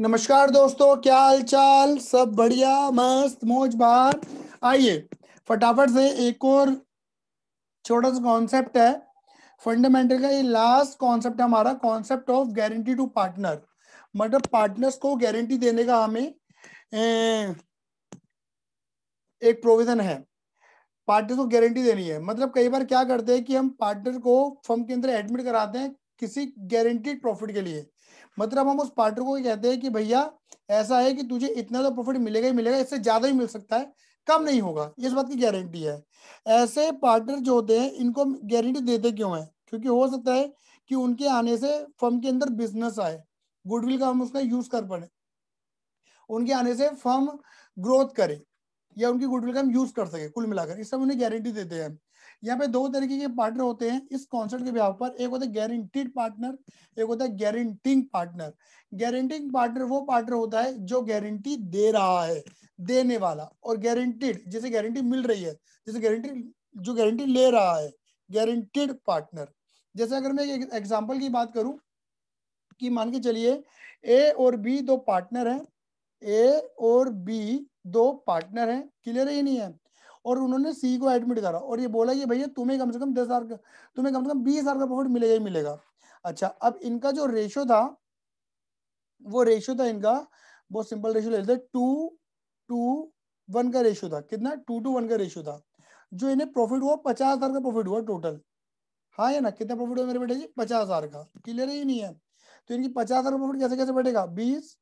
नमस्कार दोस्तों क्या हाल चाल सब बढ़िया मस्त मौज बार आइए फटाफट से एक और छोटा सा कॉन्सेप्ट है फंडामेंटल का ये लास्ट कॉन्सेप्ट है हमारा concept of guarantee to partner मतलब पार्टनर्स को गारंटी देने का हमें एक प्रोविजन है पार्टनर को गारंटी देनी है मतलब कई बार क्या करते हैं कि हम पार्टनर को फर्म के अंदर एडमिट कराते हैं किसी गारंटीड प्रॉफिट के लिए मतलब हम उस पार्टनर को कहते हैं कि भैया ऐसा है कि तुझे इतना तो प्रॉफिट मिलेगा ही मिलेगा इससे ज्यादा ही मिल सकता है कम नहीं होगा इस बात की गारंटी है ऐसे पार्टनर जो होते हैं इनको गारंटी देते क्यों है क्योंकि हो सकता है कि उनके आने से फर्म के अंदर बिजनेस आए गुडविल का हम उसका यूज कर पड़े उनके आने से फर्म ग्रोथ करे या उनकी गुडविल का हम यूज कर सके कुल मिलाकर इस सब उन्हें गारंटी देते हैं यहाँ पे दो तरीके के पार्टनर होते हैं इस कॉन्सेप्ट के बिहाव पर एक होता है गारंटीड पार्टनर एक होता है गारंटिंग पार्टनर गारंटिंग पार्टनर वो पार्टनर होता है जो गारंटी दे रहा है देने वाला और गारंटीड जैसे गारंटी मिल रही है जैसे गारंटी जो गारंटी ले रहा है गारंटीड पार्टनर जैसे अगर मैं एक एग्जाम्पल की बात करूं कि मान के चलिए ए और बी दो पार्टनर हैं ए और बी दो पार्टनर हैं क्लियर है ये नहीं है और उन्होंने सी को एडमिट करा और ये बोला कि भैया तुम्हें कम से कम दस हजार तुम्हें कम से कम बीस हजार का प्रॉफिट मिलेगा ही मिलेगा अच्छा अब इनका जो रेशो था वो रेशो था इनका बहुत सिंपल रेशो ले लेते टू टू वन का रेशो था कितना टू टू वन का रेशो था जो इन्हें प्रॉफिट हुआ पचास हजार का प्रॉफिट हुआ टोटल हाँ है ना कितना प्रॉफिट हुआ मेरे बेटे जी पचास हजार का क्लियर ही नहीं है तो इनकी पचास हजार का प्रॉफिट कैसे कैसे बैठेगा बीस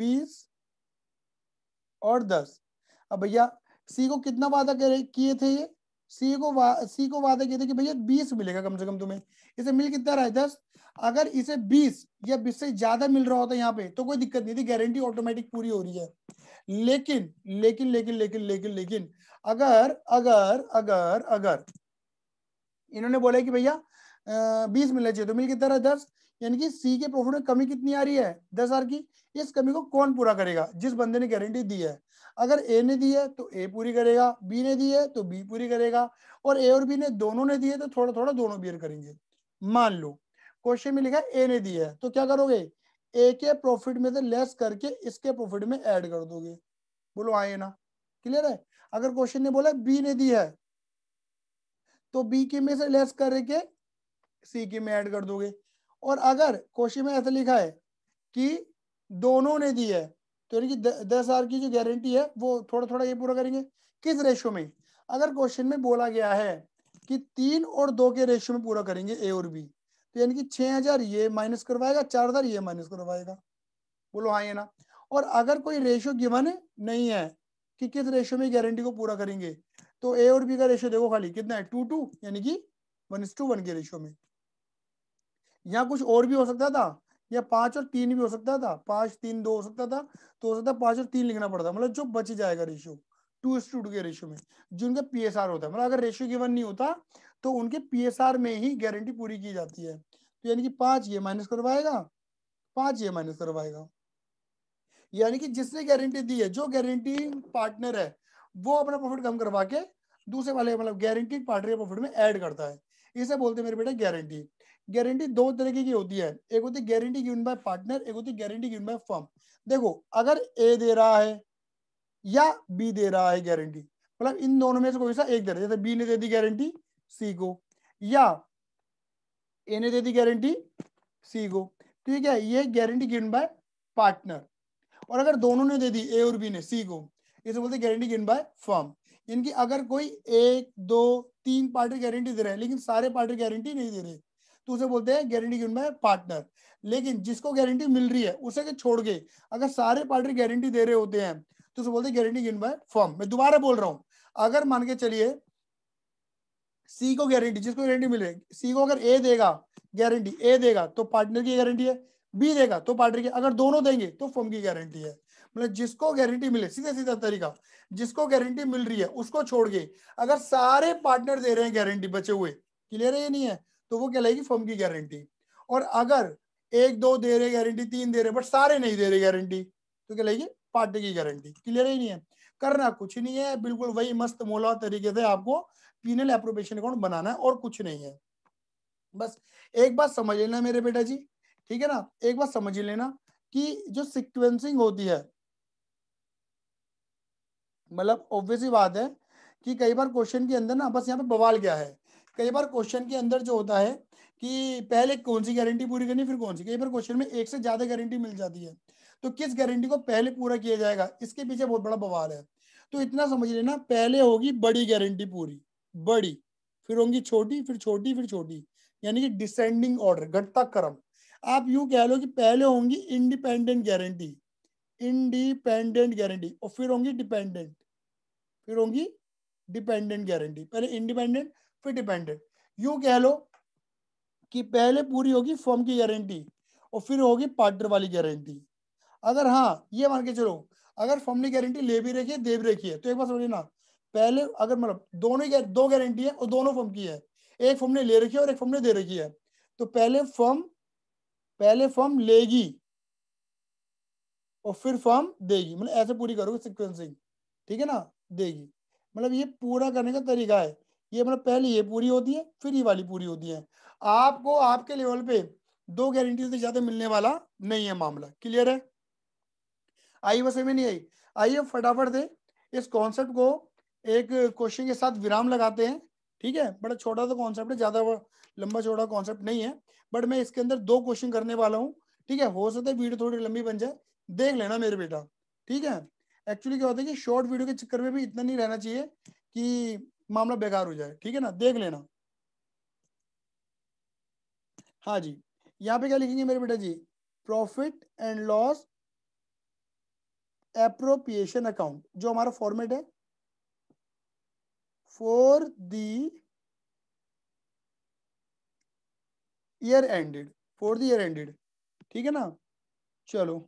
बीस और दस अब भैया सी को कितना वादा किए थे ये सी को सी को वादा किए थे कि भैया बीस मिलेगा कम से कम तुम्हें इसे मिल कितना रहा है दस अगर इसे बीस या बीस से ज्यादा मिल रहा होता यहाँ पे तो कोई दिक्कत नहीं थी गारंटी ऑटोमेटिक पूरी हो रही है लेकिन लेकिन लेकिन लेकिन लेकिन लेकिन अगर अगर अगर अगर इन्होंने बोला कि भैया बीस मिलना चाहिए तो मिल कितना रहा है दस यानी कि सी के प्रॉफिट में कमी कितनी आ रही है दस हजार की इस कमी को कौन पूरा करेगा जिस बंदे ने गारंटी दी है अगर ए ने दी है तो ए पूरी करेगा बी ने दी है तो बी पूरी करेगा और ए और बी ने दोनों ने दिए तो थोड़ा थोड़ा दोनों बियर करेंगे मान लो क्वेश्चन में लिखा है ए ने दिया है तो क्या करोगे ए के प्रॉफिट में से लेस करके इसके प्रॉफिट में ऐड कर दोगे बोलो आए ना क्लियर है अगर क्वेश्चन ने बोला बी ने दी है तो बी के में से लेस करके सी के में ऐड कर दोगे और अगर क्वेश्चन में ऐसा लिखा है कि दोनों ने दी है तो यानी कि दस हजार की जो गारंटी है वो थोड़ा थोड़ा ये पूरा करेंगे किस रेशो में अगर क्वेश्चन में बोला गया है कि तीन और दो के रेशो में पूरा करेंगे ए और बी तो यानी कि छह हजार ये माइनस करवाएगा चार हजार ये माइनस करवाएगा बोलो हाँ ये ना और अगर कोई रेशो गिवन नहीं है कि किस रेशो में गारंटी को पूरा करेंगे तो ए और बी का रेशो देखो खाली कितना है टू टू यानी कि वन टू वन के रेशो में यहाँ कुछ और भी हो सकता था या पांच और तीन भी हो सकता था पांच तीन दो हो सकता था तो हो सकता पांच और तीन लिखना पड़ता मतलब जो बच जाएगा रेशियो टू एस टू के रेशियो में जो उनका पी होता है मतलब अगर रेशियो गिवन नहीं होता तो उनके पी में ही गारंटी पूरी की जाती है तो यानी कि पांच ये माइनस करवाएगा पांच ये माइनस करवाएगा यानी कि जिसने गारंटी दी है जो गारंटी पार्टनर है वो अपना प्रॉफिट कम करवा के दूसरे वाले मतलब गारंटी पार्टनर प्रॉफिट में एड करता है इसे बोलते मेरे बेटा गारंटी गारंटी दो तरीके की होती है एक होती गारंटी गिवन बाय पार्टनर एक होती गारंटी गिवन बाय फर्म देखो अगर ए दे रहा है या बी दे रहा है गारंटी मतलब इन दोनों में से कोई सा एक दे रहा है जैसे बी ने दे दी गारंटी सी को या ए ने दे दी गारंटी सी को ठीक तो है ये गारंटी गिवन बाय पार्टनर और अगर दोनों ने दे दी ए और बी ने सी को इसे बोलते गारंटी गिवन बाय फर्म इनकी अगर कोई एक दो तीन पार्टी गारंटी दे रहे हैं लेकिन सारे पार्टी गारंटी नहीं दे रहे हैं तो उसे बोलते हैं गारंटी गिवन बाय पार्टनर लेकिन जिसको गारंटी मिल रही है उसे के छोड़ गए अगर सारे पार्टी गारंटी दे रहे होते हैं तो उसे बोलते हैं गारंटी गिवन बाय फर्म मैं दोबारा बोल रहा हूँ अगर मान के चलिए सी को गारंटी जिसको गारंटी मिल रही है सी को अगर ए देगा गारंटी ए देगा तो पार्टनर की गारंटी है बी देगा तो पार्टनर की अगर दोनों देंगे तो फर्म की गारंटी है मतलब जिसको गारंटी मिले सीधा सीधा तरीका जिसको गारंटी मिल रही है उसको छोड़ गए अगर सारे पार्टनर दे रहे हैं गारंटी बचे हुए क्लियर है ये नहीं है तो वो कहलाएगी फर्म की गारंटी और अगर एक दो दे रहे गारंटी तीन दे रहे बट सारे नहीं दे रहे गारंटी तो क्या कहलाएगी पार्टी की गारंटी क्लियर ही नहीं है करना कुछ नहीं है बिल्कुल वही मस्त मोला तरीके से आपको पीनल अप्रोपेशन अकाउंट बनाना है और कुछ नहीं है बस एक बात समझ लेना मेरे बेटा जी ठीक है ना एक बात समझ लेना कि जो सिक्वेंसिंग होती है मतलब ऑब्वियसली बात है कि कई बार क्वेश्चन के अंदर ना बस यहाँ पे बवाल क्या है कई बार क्वेश्चन के अंदर जो होता है कि पहले कौन सी गारंटी पूरी करनी फिर कौन सी कई बार क्वेश्चन में एक से ज्यादा गारंटी मिल जाती है तो किस गारंटी को पहले पूरा किया जाएगा इसके पीछे बहुत बड़ा बवाल है तो इतना समझ लेना पहले होगी बड़ी गारंटी पूरी बड़ी फिर होंगी छोटी फिर छोटी फिर छोटी यानी कि डिसेंडिंग ऑर्डर घटता क्रम आप यू कह लो कि पहले होंगी इंडिपेंडेंट गारंटी इंडिपेंडेंट गारंटी और फिर होंगी डिपेंडेंट फिर होंगी डिपेंडेंट गारंटी पहले इंडिपेंडेंट पे डिपेंडेंट यू कह लो कि पहले पूरी होगी फॉर्म की गारंटी और फिर होगी पार्टनर वाली गारंटी अगर हाँ ये मान के चलो अगर फॉर्म ने गारंटी ले भी रखी है दे भी रखी है तो एक बार समझिए ना पहले अगर मतलब दोनों ही दो गारंटी है और दोनों फॉर्म की है एक फॉर्म ने ले रखी है और एक फॉर्म ने दे रखी है तो पहले फॉर्म पहले फॉर्म लेगी और फिर फॉर्म देगी मतलब ऐसे पूरी करोगे सिक्वेंसिंग ठीक है ना देगी मतलब ये पूरा करने का तरीका है ये मतलब पहले ये पूरी होती है फिर ये वाली पूरी होती है आपको आपके लेवल पे दो गारंटी से ज्यादा मिलने वाला नहीं है मामला क्लियर है आई वैसे में नहीं आई आइए फटाफट से इस कॉन्सेप्ट को एक क्वेश्चन के साथ विराम लगाते हैं ठीक है बड़ा छोटा सा कॉन्सेप्ट है ज्यादा लंबा छोटा कॉन्सेप्ट नहीं है बट मैं इसके अंदर दो क्वेश्चन करने वाला हूँ ठीक है हो सकता है वीडियो थोड़ी लंबी बन जाए देख लेना मेरे बेटा ठीक है एक्चुअली क्या होता है कि शॉर्ट वीडियो के चक्कर में भी इतना नहीं रहना चाहिए कि मामला बेकार हो जाए ठीक है ना देख लेना हाँ जी यहाँ पे क्या लिखेंगे मेरे बेटा जी profit and loss appropriation account जो हमारा फॉर्मेट है for the year ended for the year ended ठीक है ना चलो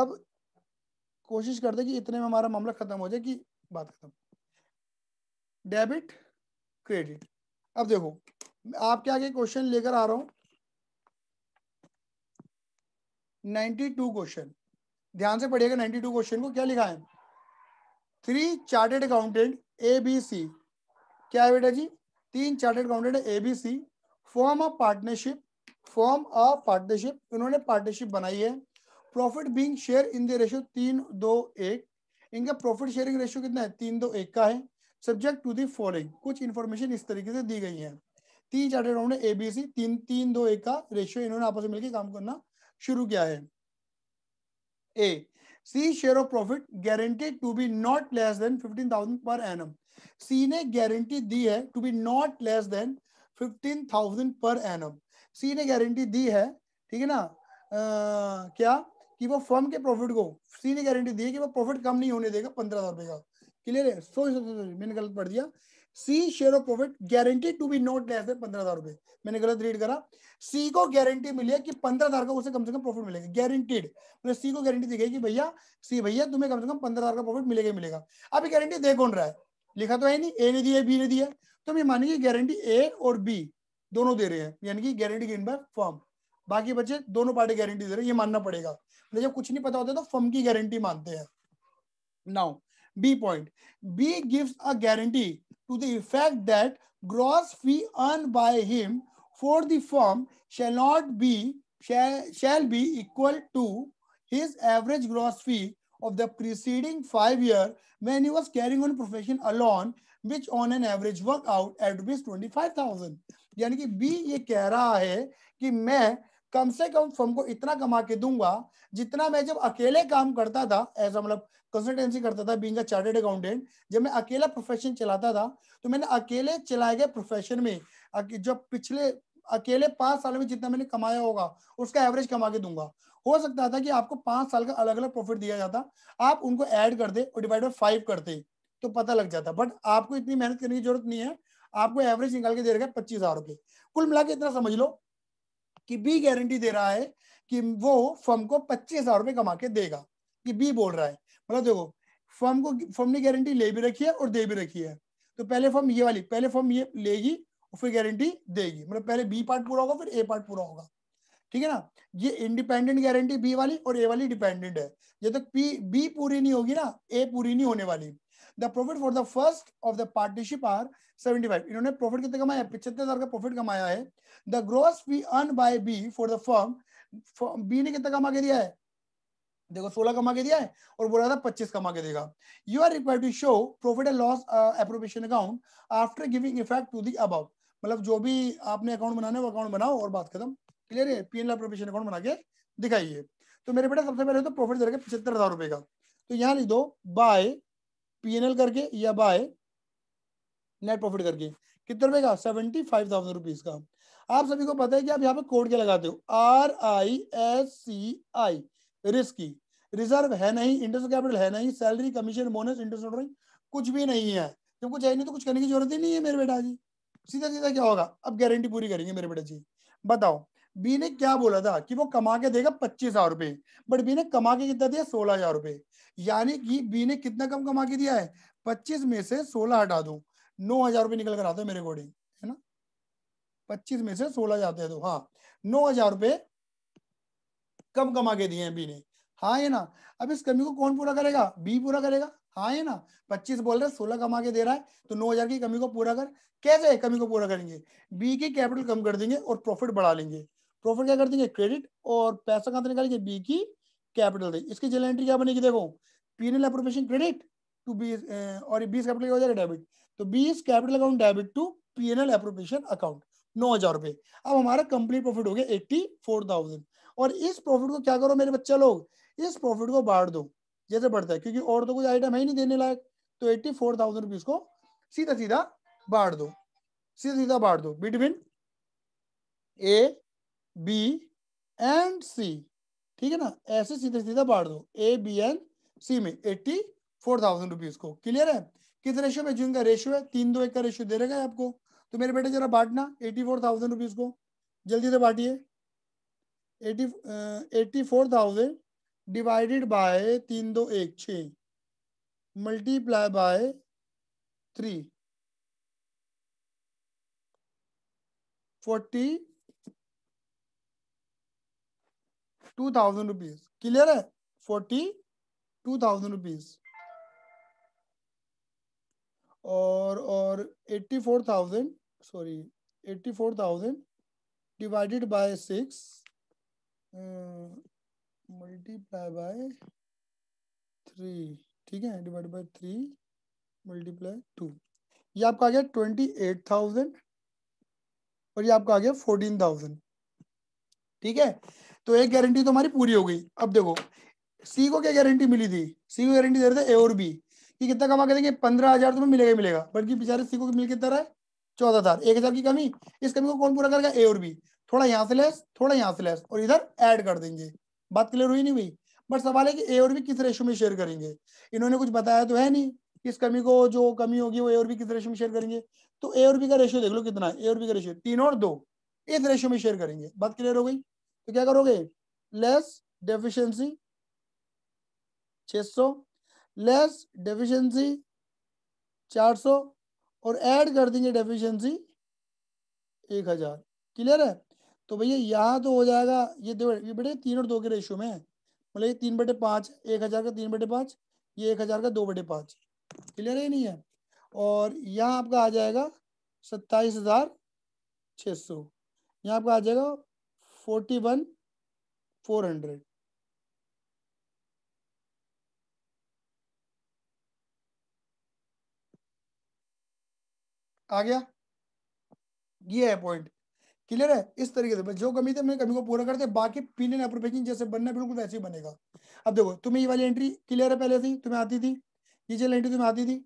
अब कोशिश करते कि इतने में हमारा मामला खत्म हो जाए कि बात खत्म डेबिट क्रेडिट अब देखो आपके आगे क्वेश्चन लेकर आ रहा हूं नाइन्टी टू क्वेश्चन ध्यान से पढ़िएगा नाइन्टी टू क्वेश्चन को क्या लिखा है three chartered accountant A B C क्या है बेटा जी तीन chartered accountant A B C form of partnership form of partnership इन्होंने पार्टनरशिप बनाई है profit being share in the ratio तीन दो एक इनका प्रॉफिट शेयरिंग रेशियो कितना है तीन दो एक का है सब्जेक्ट टू दी फॉलोइंग कुछ इन्फॉर्मेशन इस तरीके से दी गई है तीन चार्टेड अकाउंट सी तीन तीन दो एक का रेशियो इन्होंने आपस में मिलकर काम करना शुरू किया है A C share of profit guaranteed to be not less than fifteen thousand per annum C ने गारंटी दी है to be not less than fifteen thousand per annum C ने गारंटी दी है ठीक है ना आ, क्या कि वो फर्म के प्रॉफिट को सी ने गारंटी दी है कि वो प्रॉफिट कम नहीं होने देगा पंद्रह हजार रुपए का क्लियर है सॉरी सॉरी मैंने गलत पढ़ दिया C share of profit guarantee to be not less than पंद्रह हजार रुपए मैंने गलत रीड करा सी को गारंटी मिली है कि पंद्रह हजार का उसे कम से कम प्रॉफिट मिलेगा गारंटीड मतलब सी को गारंटी दी गई कि भैया सी भैया तुम्हें कम से कम पंद्रह हजार का प्रॉफिट मिलेगा ही मिलेगा अब गारंटी दे कौन रहा है लिखा तो है नहीं ए ने दिया बी ने दिया तो हम मानेंगे गारंटी ए और बी दोनों दे रहे हैं यानी कि गारंटी गिन बाय फर्म बाकी बचे दोनों पार्टी गारंटी दे रहे हैं ये मानना पड़ेगा मतलब जब कुछ नहीं पता होता तो फर्म की गारंटी मानते हैं now B point. B gives a guarantee to the effect that gross fee earned by him for the firm shall not be shall, shall be equal to his average gross fee of the preceding 5 year when he was carrying on profession alone which on an average work out at rupees 25,000 yani ki b ye keh raha hai ki main कम से कम firm को इतना कमा के दूंगा जितना मैं जब अकेले काम करता था एज मतलब कंसल्टेंसी करता था बींग चार्टेड अकाउंटेंट जब मैं अकेला प्रोफेशन चलाता था तो मैंने अकेले चलाए गए प्रोफेशन में जब पिछले अकेले पांच साल में जितना मैंने कमाया होगा उसका एवरेज कमा के दूंगा हो सकता था कि आपको पांच साल का अलग अलग प्रॉफिट दिया जाता आप उनको ऐड कर दे और डिवाइड बाई फाइव कर दे तो पता लग जाता बट आपको इतनी मेहनत करने की जरूरत नहीं है आपको एवरेज निकाल के दे रखा है पच्चीस हजार रुपए कुल मिला के इतना समझ लो कि बी गारंटी दे रहा है कि वो फर्म को पच्चीस हजार रुपए कमा के देगा कि बी बोल रहा है मतलब देखो फर्म को फर्म ने गारंटी ले भी रखी है और दे भी रखी है तो पहले फर्म ये वाली पहले फर्म ये लेगी और फिर गारंटी देगी मतलब पहले बी पार्ट पूरा होगा फिर ए पार्ट पूरा होगा ठीक है ना ये इंडिपेंडेंट गारंटी बी वाली और ए वाली डिपेंडेंट है जब तक पी बी पूरी नहीं होगी ना ए पूरी नहीं होने वाली the profit for the first of the partnership are 75 इन्होंने प्रॉफिट कितने कमाया पिछहत्तर हजार का प्रॉफिट कमाया है the gross fee earn by B for the firm B ने कितना कमा के दिया है देखो 16 कमा के दिया है और बोला था 25 कमा के देगा you are require to show profit and loss appropriation account after giving effect to the about मतलब जो भी आपने अकाउंट बनाने वो अकाउंट बनाओ और बात खत्म क्लियर है पीएनएल अप्रोप्रिएशन अकाउंट बना के दिखाइए तो मेरे बेटा सबसे पहले तो प्रॉफिट दे देगा पचहत्तर हजार रुपए का तो यहाँ लिख दो बाय पीएनएल करके या बाय नेट प्रॉफिट करके कितने रुपए का सेवेंटी फाइव थाउजेंड रुपीज का आप सभी को पता है कि आप यहाँ पे कोड क्या लगाते हो R I S C I risky reserve है नहीं इंटरेस्ट कैपिटल है नहीं सैलरी कमीशन बोनस इंटरेस्ट कुछ भी नहीं है जब कुछ है नहीं तो कुछ करने की जरूरत ही नहीं है मेरे बेटा जी सीधा सीधा क्या होगा अब गारंटी पूरी करेंगे मेरे बेटा जी बताओ बी ने क्या बोला था कि वो कमा के देगा पच्चीस हजार रुपए बट बी ने कमा के कितना दिया सोलह हजार रुपए यानी कि बी ने कितना कम कमा के दिया है पच्चीस में से सोलह हटा दू नौ हजार रुपये निकल कर आते मेरे अकॉर्डिंग है ना पच्चीस में से सोलह जाते हैं तो हाँ नौ हजार रुपये कम कमा के दिए हैं बी ने हाँ है ना अब इस कमी को कौन पूरा करेगा बी पूरा करेगा हाँ है ना पच्चीस बोल रहे सोलह कमा के दे रहा है तो नौ हजार की कमी को पूरा कर कैसे कमी को पूरा करेंगे बी की कैपिटल कम कर देंगे और प्रॉफिट बढ़ा लेंगे प्रॉफिट क्या कर देंगे क्रेडिट और पैसा कहां से निकालेंगे बी की कैपिटल इसकी जेल एंट्री क्या बनेगी देखो PNL appropriation credit to B और बीस कैपिटल हो जाएगा डेबिट तो B's capital account debit to PNL appropriation account नौ हजार रुपए अब हमारा कंप्लीट प्रॉफिट हो गया एट्टी फोर थाउजेंड और इस प्रॉफिट को क्या करो मेरे बच्चे लोग इस प्रॉफिट को बांट दो जैसे बढ़ता है क्योंकि और तो कुछ आइटम है ही नहीं देने लायक तो एट्टी फोर थाउजेंड रुपीज को सीधा सीधा बांट दो सीधा सीधा बांट दो between A B and C ठीक है ना ऐसे सीधे सीधा बांट दो ए बी एन सी में एट्टी फोर थाउजेंड रुपीज को क्लियर है किस रेशियो में जिनका रेशियो है तीन दो एक का रेशियो दे रहेगा आपको तो मेरे बेटे जरा बांटना एटी फोर थाउजेंड रुपीज को जल्दी से बांटिए eighty four thousand divided by तीन दो एक छ multiply by three forty two thousand rupees clear है फोर्टी टू थाउजेंड रुपीज और और eighty four thousand sorry eighty four thousand divided by six multiply by three ठीक है divide by three multiply two ये आपका आ गया ट्वेंटी एट थाउजेंड और ये आपका आ गया फोर्टीन थाउजेंड ठीक है तो एक गारंटी तो हमारी पूरी हो गई अब देखो सी को क्या गारंटी मिली थी सी को गारंटी दे रहे थे ए और बी कि कितना कमा के देंगे पंद्रह हजार तुम्हें तो मिलेगा मिलेगा बल्कि बेचारे सी को मिल कितना रहा है चौदह हजार एक हजार की कमी इस कमी को कौन पूरा करेगा ए और बी थोड़ा यहाँ से लेस थोड़ा यहाँ से लेस और इधर एड कर देंगे बात क्लियर हुई नहीं हुई बट सवाल है कि ए और बी किस रेशो में शेयर करेंगे इन्होंने कुछ बताया तो है नहीं किस कमी को जो कमी होगी वो ए और बी किस रेशो में शेयर करेंगे तो ए और बी का रेशियो देख लो कितना ए और बी का रेशियो तीन और दो इस रेशियो में शेयर करेंगे बात क्लियर हो गई तो क्या करोगे लेस डेफिशिएंसी 600 लेस डेफिशिएंसी 400 और ऐड कर देंगे डेफिशिएंसी 1000 क्लियर है तो भैया यहाँ तो हो जाएगा ये देखो ये बेटे तीन और दो के रेशियो में मतलब ये तीन बटे पाँच एक हज़ार का तीन बटे पाँच ये एक हज़ार का दो बटे पाँच क्लियर है नहीं है और यहाँ आपका आ जाएगा सत्ताईस हज़ार छः सौ यहाँ आपका आ जाएगा फोर्टी वन फोर हंड्रेड आ गया ये है पॉइंट क्लियर है इस तरीके से जो कमी थी मैं कमी को पूरा करते बाकी पीने अप्रोपेकिंग जैसे बनना बिल्कुल वैसे ही बनेगा अब देखो तुम्हें ये वाली एंट्री क्लियर है पहले से तुम्हें आती थी ये जेल एंट्री तुम्हें आती थी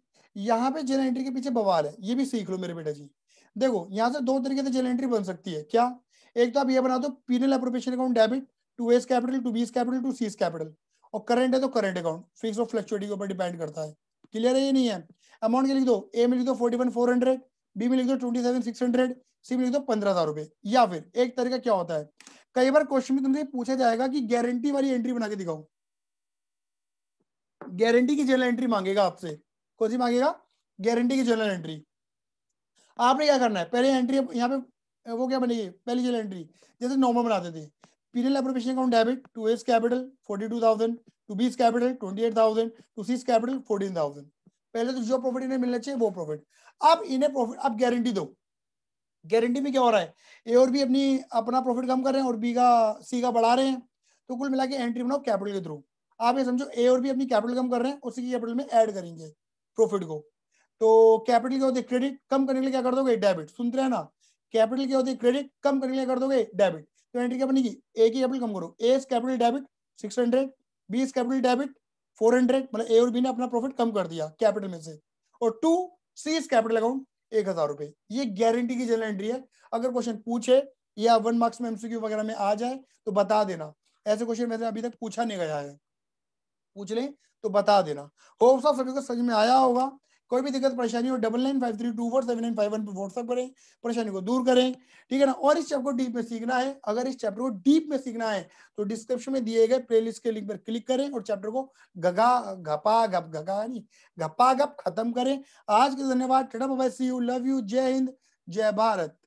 यहाँ पे जेल एंट्री के पीछे बवाल है ये भी सीख लो मेरे बेटा जी देखो यहाँ से दो तरीके से जेल एंट्री बन सकती है क्या एक तो आप ये बना दो PNL appropriation account debit to A's capital to B's capital to C's capital और करंट है तो करंट अकाउंट फिक्स और फ्लक्चुएटी के ऊपर डिपेंड करता है क्लियर है ये नहीं है अमाउंट लिख दो ए में लिख दो forty one four hundred B में लिख दो twenty seven six hundred C में लिख दो पंद्रह हजार रुपए या फिर एक तरीका क्या होता है कई बार क्वेश्चन में तुमसे पूछा जाएगा कि गारंटी वाली एंट्री बना के दिखाओ गारंटी की जनरल एंट्री मांगेगा आपसे कौन सी मांगेगा गारंटी की जनरल एंट्री आपने क्या करना है पहले एंट्री यहाँ पे वो क्या बनेगी पहली जेल एंट्री जैसे नॉर्मल बनाते थे PNL appropriation account debit to A's capital forty two thousand to B capital twenty eight thousand to C capital fourteen thousand पहले तो जो प्रॉफिट इन्हें मिलना चाहिए वो प्रॉफिट आप इन्हें प्रॉफिट आप गारंटी दो गारंटी में क्या हो रहा है ए और बी अपनी अपना प्रॉफिट कम कर रहे हैं और बी का सी का बढ़ा रहे हैं तो कुल मिला के एंट्री बनाओ कैपिटल के थ्रू आप ये समझो ए और बी अपनी कैपिटल कम कर रहे हैं उसी की कैपिटल में ऐड करेंगे प्रॉफिट को तो कैपिटल क्या होती है क्रेडिट कम करने के लिए क्या कर दोगे डेबिट सुनते हैं ना कैपिटल क्या होती है क्रेडिट कम करने के लिए कर दोगे डेबिट तो एंट्री क्या बनेगी ए की कैपिटल कम करो A capital debit six hundred B is capital debit four hundred मतलब ए और बी ने अपना प्रॉफिट कम कर दिया कैपिटल में से और to C is capital account एक हजार रुपए ये गारंटी की जनरल एंट्री है अगर क्वेश्चन पूछे या वन मार्क्स में एमसीक्यू वगैरह में आ जाए तो बता देना ऐसे क्वेश्चन वैसे अभी तक पूछा नहीं गया है पूछ लें तो बता देना होप्स आप सभी को समझ में आया होगा कोई भी दिक्कत परेशानी हो double nine five three two four seven nine five one पर व्हाट्सअप करें परेशानी को दूर करें ठीक है ना और इस चैप्टर को डीप में सीखना है अगर इस चैप्टर को डीप में सीखना है तो डिस्क्रिप्शन में दिए गए प्ले के लिंक पर क्लिक करें और चैप्टर को गगा घपा घप गगा नहीं घपा गप खत्म करें आज के धन्यवाद tada see you love you जय हिंद जय भारत